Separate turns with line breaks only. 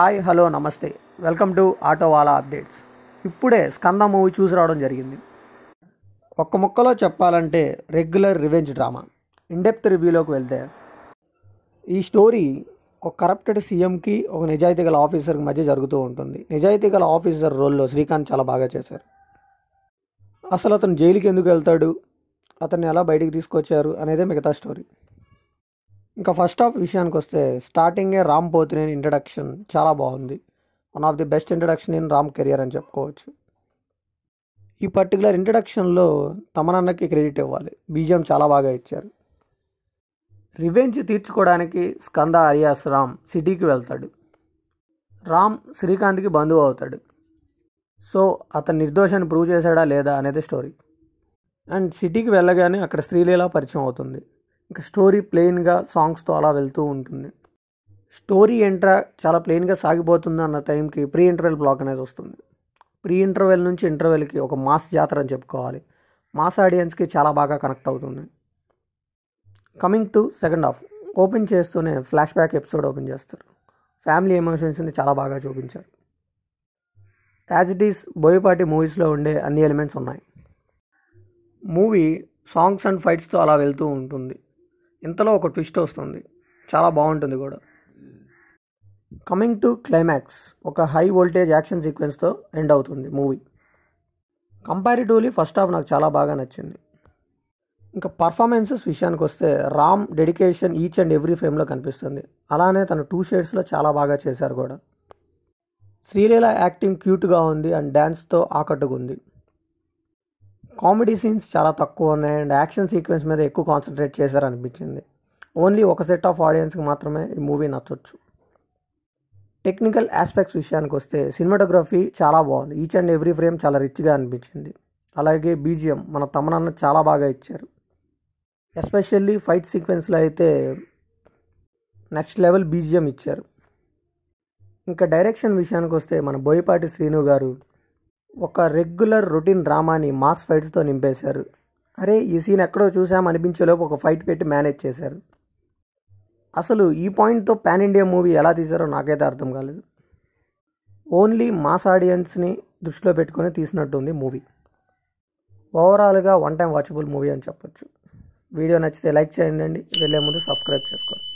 hi hello నమస్తే welcome to ఆటోవాలా updates ఇప్పుడే స్కంద మూవీ చూసి రావడం జరిగింది ఒక్క ముక్కలో చెప్పాలంటే రెగ్యులర్ రివెంజ్ డ్రామా ఇండెప్త్ రివ్యూలోకి వెళ్తే ఈ స్టోరీ ఒక కరప్టెడ్ సీఎంకి ఒక నిజాయితీ గల ఆఫీసర్కి మధ్య జరుగుతూ ఉంటుంది నిజాయితీ గల ఆఫీసర్ రోల్లో శ్రీకాంత్ చాలా బాగా చేశారు అసలు అతను జైలుకి ఎందుకు వెళ్తాడు అతన్ని ఎలా బయటికి తీసుకొచ్చారు అనేదే మిగతా స్టోరీ ఇంకా ఫస్ట్ ఆఫ్ విషయానికి వస్తే స్టార్టింగే రామ్ పోతినేని ఇంట్రడక్షన్ చాలా బాగుంది one of the best introduction in Ram career అని చెప్పుకోవచ్చు ఈ పర్టికులర్ ఇంట్రడక్షన్లో తమనన్నకి క్రెడిట్ ఇవ్వాలి బీజిఎం చాలా బాగా ఇచ్చారు రివెంజ్ తీర్చుకోవడానికి స్కంద అరియాస్ రామ్ సిటీకి వెళ్తాడు రామ్ శ్రీకాంత్కి బంధువు అవుతాడు సో అతను నిర్దోషాన్ని ప్రూవ్ చేశాడా లేదా అనేది స్టోరీ అండ్ సిటీకి వెళ్ళగానే అక్కడ స్త్రీలేలా పరిచయం అవుతుంది స్టోరీ ప్లెయిన్గా సాంగ్స్తో అలా వెళ్తూ ఉంటుంది స్టోరీ ఎంట్రా చాలా ప్లెయిన్గా సాగిపోతుంది అన్న టైంకి ప్రీ ఇంటర్వెల్ బ్లాక్ అనేది వస్తుంది ప్రీ ఇంటర్వెల్ నుంచి ఇంటర్వెల్కి ఒక మాస్ జాతర అని చెప్పుకోవాలి మాస్ ఆడియన్స్కి చాలా బాగా కనెక్ట్ అవుతుంది coming to second half open చేస్తూనే ఫ్లాష్ బ్యాక్ ఎపిసోడ్ ఓపెన్ చేస్తారు ఫ్యామిలీ ఎమోషన్స్ని చాలా బాగా చూపించారు యాజ్ ఇట్ ఈస్ బోయపాటి మూవీస్లో ఉండే అన్ని ఎలిమెంట్స్ ఉన్నాయి మూవీ సాంగ్స్ అండ్ ఫైట్స్తో అలా వెళ్తూ ఉంటుంది ఇంతలో ఒక ట్విస్ట్ వస్తుంది చాలా బాగుంటుంది కూడా కమింగ్ టు క్లైమాక్స్ ఒక హై వోల్టేజ్ యాక్షన్ సీక్వెన్స్తో ఎండ్ అవుతుంది మూవీ కంపారిటివ్లీ ఫస్ట్ హాఫ్ నాకు చాలా బాగా నచ్చింది ఇంకా పర్ఫార్మెన్సెస్ విషయానికి వస్తే Ram dedication each and every ఫ్రేమ్లో కనిపిస్తుంది అలానే తను టూ షేడ్స్లో చాలా బాగా చేశారు కూడా శ్రీలీల యాక్టింగ్ క్యూట్గా ఉంది అండ్ డ్యాన్స్తో ఆకట్టుకుంది కామెడీ సీన్స్ చాలా తక్కువ ఉన్నాయి అండ్ యాక్షన్ సీక్వెన్స్ మీద ఎక్కువ కాన్సన్ట్రేట్ చేశారనిపించింది ఓన్లీ ఒక సెట్ ఆఫ్ ఆడియన్స్కి మాత్రమే ఈ మూవీ నచ్చొచ్చు టెక్నికల్ ఆస్పెక్ట్స్ విషయానికి వస్తే సినిమాటోగ్రఫీ చాలా బాగుంది ఈచ్ అండ్ ఎవ్రీ ఫ్రేమ్ చాలా రిచ్గా అనిపించింది అలాగే బీజిఎం మన తమనన్న చాలా బాగా ఇచ్చారు ఎస్పెషల్లీ ఫైట్ సీక్వెన్స్లో అయితే నెక్స్ట్ లెవెల్ బీజిఎం ఇచ్చారు ఇంకా డైరెక్షన్ విషయానికి వస్తే మన బోయపాటి శ్రీను గారు ఒక రెగ్యులర్ రొటీన్ డ్రామాని మాస్ ఫైట్స్తో నింపేశారు అరే ఈ సీన్ ఎక్కడో చూసామనిపించేలోపు ఒక ఫైట్ పెట్టి మేనేజ్ చేశారు అసలు ఈ పాయింట్తో పాన్ ఇండియా మూవీ ఎలా తీశారో నాకైతే అర్థం కాలేదు ఓన్లీ మాస్ ఆడియన్స్ని దృష్టిలో పెట్టుకొని తీసినట్టు ఉంది మూవీ ఓవరాల్గా వన్ టైం వాచబుల్ మూవీ అని చెప్పొచ్చు వీడియో నచ్చితే లైక్ చేయండి వెళ్ళే ముందు సబ్స్క్రైబ్ చేసుకోండి